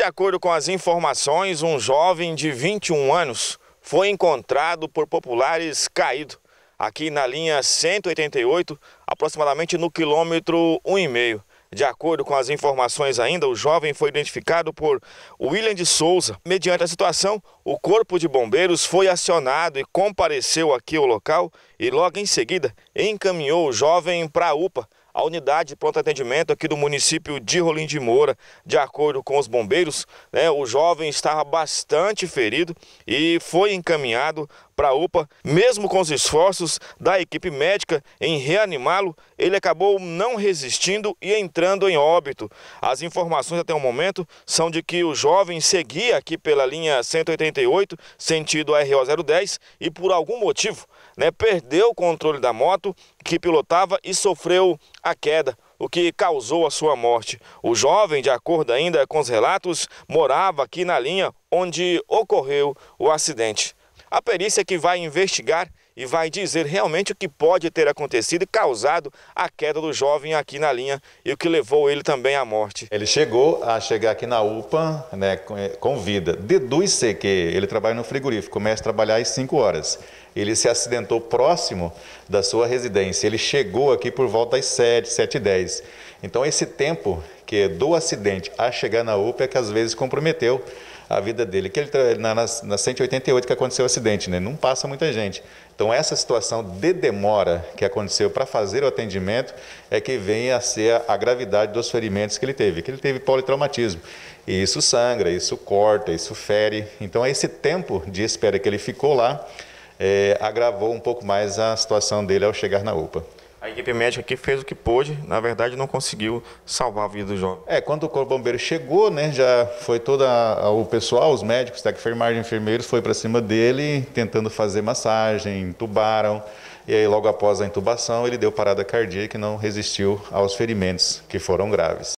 De acordo com as informações, um jovem de 21 anos foi encontrado por populares caído aqui na linha 188, aproximadamente no quilômetro 1,5. De acordo com as informações ainda, o jovem foi identificado por William de Souza. Mediante a situação, o Corpo de Bombeiros foi acionado e compareceu aqui ao local e logo em seguida encaminhou o jovem para a UPA a unidade de pronto atendimento aqui do município de Rolim de Moura, de acordo com os bombeiros, né, o jovem estava bastante ferido e foi encaminhado para a UPA, mesmo com os esforços da equipe médica em reanimá-lo, ele acabou não resistindo e entrando em óbito. As informações até o momento são de que o jovem seguia aqui pela linha 188, sentido RO010, e por algum motivo né, perdeu o controle da moto que pilotava e sofreu a queda o que causou a sua morte. O jovem, de acordo ainda com os relatos, morava aqui na linha onde ocorreu o acidente. A perícia que vai investigar e vai dizer realmente o que pode ter acontecido e causado a queda do jovem aqui na linha e o que levou ele também à morte. Ele chegou a chegar aqui na UPA né, com eh, vida. Deduz-se que ele trabalha no frigorífico, começa a trabalhar às 5 horas. Ele se acidentou próximo da sua residência. Ele chegou aqui por volta das 7, 7 e 10. Então esse tempo que do acidente a chegar na UPA é que às vezes comprometeu a vida dele. Que ele, na, na 188 que aconteceu o acidente, né? não passa muita gente. Então, essa situação de demora que aconteceu para fazer o atendimento é que vem a ser a, a gravidade dos ferimentos que ele teve, que ele teve politraumatismo. E isso sangra, isso corta, isso fere. Então, esse tempo de espera que ele ficou lá é, agravou um pouco mais a situação dele ao chegar na UPA. A equipe médica aqui fez o que pôde, na verdade não conseguiu salvar a vida do jovem. É, quando o Corpo Bombeiro chegou, né, já foi todo o pessoal, os médicos, da enfermagem, enfermeiros, foi para cima dele, tentando fazer massagem, entubaram, e aí logo após a intubação ele deu parada cardíaca e não resistiu aos ferimentos, que foram graves.